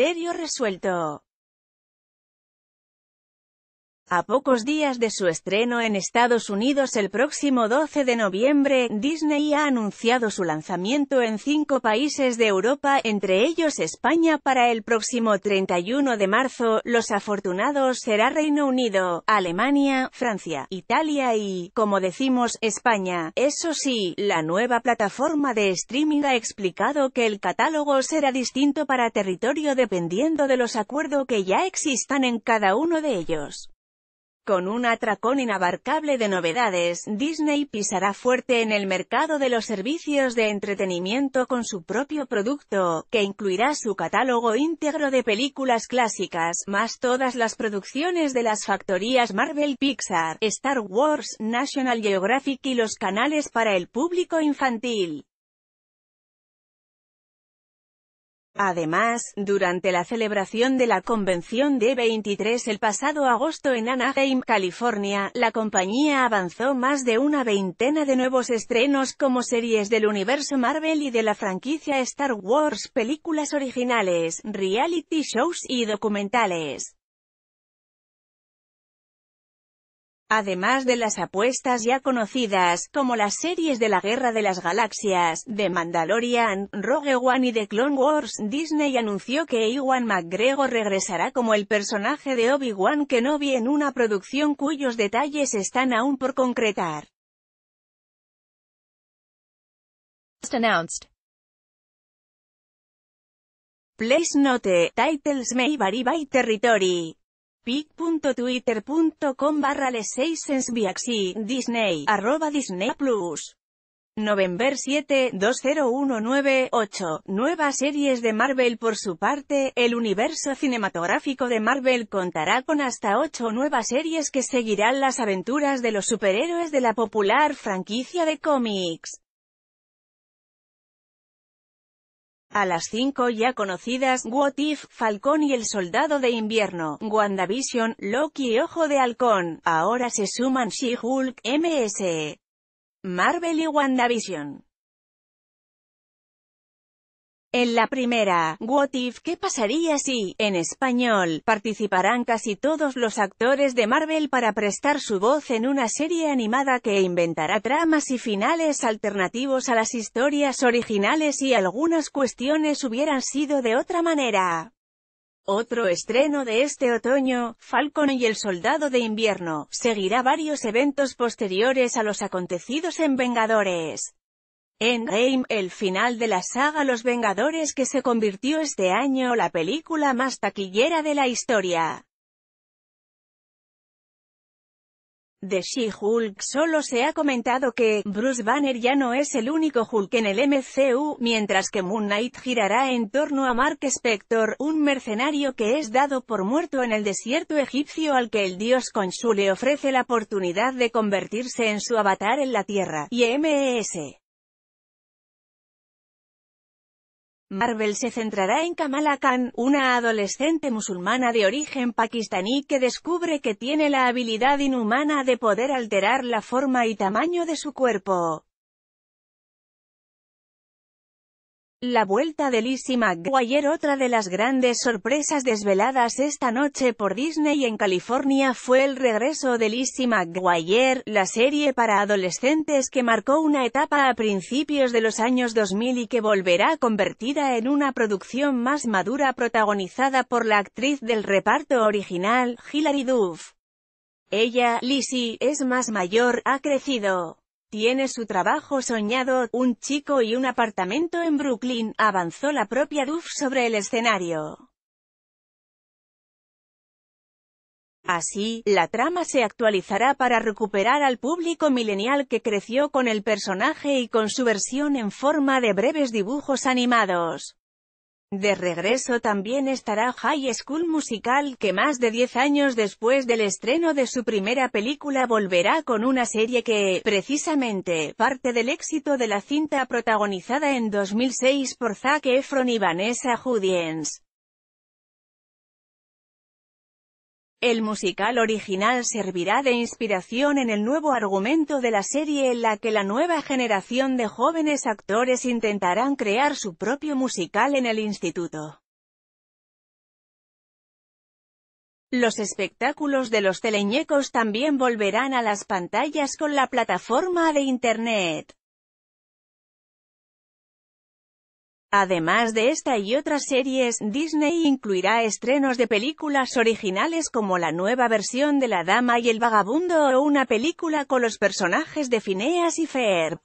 Serio resuelto. A pocos días de su estreno en Estados Unidos el próximo 12 de noviembre, Disney ha anunciado su lanzamiento en cinco países de Europa, entre ellos España para el próximo 31 de marzo. Los afortunados será Reino Unido, Alemania, Francia, Italia y, como decimos, España. Eso sí, la nueva plataforma de streaming ha explicado que el catálogo será distinto para territorio dependiendo de los acuerdos que ya existan en cada uno de ellos. Con un atracón inabarcable de novedades, Disney pisará fuerte en el mercado de los servicios de entretenimiento con su propio producto, que incluirá su catálogo íntegro de películas clásicas, más todas las producciones de las factorías Marvel Pixar, Star Wars, National Geographic y los canales para el público infantil. Además, durante la celebración de la convención de 23 el pasado agosto en Anaheim, California, la compañía avanzó más de una veintena de nuevos estrenos como series del universo Marvel y de la franquicia Star Wars, películas originales, reality shows y documentales. Además de las apuestas ya conocidas, como las series de la Guerra de las Galaxias, The Mandalorian, Rogue One y The Clone Wars, Disney anunció que Ewan McGregor regresará como el personaje de Obi-Wan Kenobi en una producción cuyos detalles están aún por concretar. Place note, titles may vary by territory pic.twitter.com barra les 6 biaxi, Disney, arroba Disney Plus. November 7, 20198, nuevas series de Marvel Por su parte, el universo cinematográfico de Marvel contará con hasta 8 nuevas series que seguirán las aventuras de los superhéroes de la popular franquicia de cómics. A las cinco ya conocidas, What If, Falcón y el Soldado de Invierno, WandaVision, Loki y Ojo de Halcón, ahora se suman She-Hulk, MSE, Marvel y WandaVision. En la primera, What If, ¿qué pasaría si, en español, participarán casi todos los actores de Marvel para prestar su voz en una serie animada que inventará tramas y finales alternativos a las historias originales y algunas cuestiones hubieran sido de otra manera? Otro estreno de este otoño, Falcon y el Soldado de Invierno, seguirá varios eventos posteriores a los acontecidos en Vengadores. Endgame, el final de la saga Los Vengadores que se convirtió este año la película más taquillera de la historia. De She-Hulk solo se ha comentado que, Bruce Banner ya no es el único Hulk en el MCU, mientras que Moon Knight girará en torno a Mark Spector, un mercenario que es dado por muerto en el desierto egipcio al que el dios Khonshu le ofrece la oportunidad de convertirse en su avatar en la Tierra, y MS. Marvel se centrará en Kamala Khan, una adolescente musulmana de origen pakistaní que descubre que tiene la habilidad inhumana de poder alterar la forma y tamaño de su cuerpo. La vuelta de Lizzie McGuire Otra de las grandes sorpresas desveladas esta noche por Disney en California fue el regreso de Lizzie McGuire, la serie para adolescentes que marcó una etapa a principios de los años 2000 y que volverá convertida en una producción más madura protagonizada por la actriz del reparto original, Hilary Duff. Ella, Lizzie, es más mayor, ha crecido tiene su trabajo soñado, un chico y un apartamento en Brooklyn, avanzó la propia Duff sobre el escenario. Así, la trama se actualizará para recuperar al público milenial que creció con el personaje y con su versión en forma de breves dibujos animados. De regreso también estará High School Musical, que más de 10 años después del estreno de su primera película volverá con una serie que, precisamente, parte del éxito de la cinta protagonizada en 2006 por Zac Efron y Vanessa Hudgens. El musical original servirá de inspiración en el nuevo argumento de la serie en la que la nueva generación de jóvenes actores intentarán crear su propio musical en el instituto. Los espectáculos de los teleñecos también volverán a las pantallas con la plataforma de Internet. Además de esta y otras series, Disney incluirá estrenos de películas originales como la nueva versión de La Dama y el Vagabundo o una película con los personajes de Phineas y Ferb.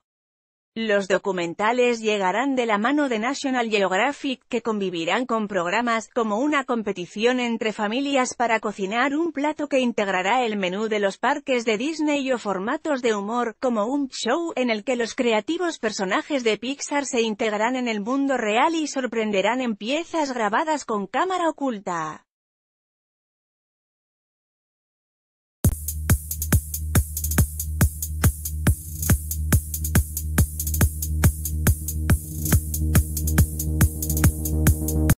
Los documentales llegarán de la mano de National Geographic que convivirán con programas como una competición entre familias para cocinar un plato que integrará el menú de los parques de Disney o formatos de humor como un show en el que los creativos personajes de Pixar se integrarán en el mundo real y sorprenderán en piezas grabadas con cámara oculta.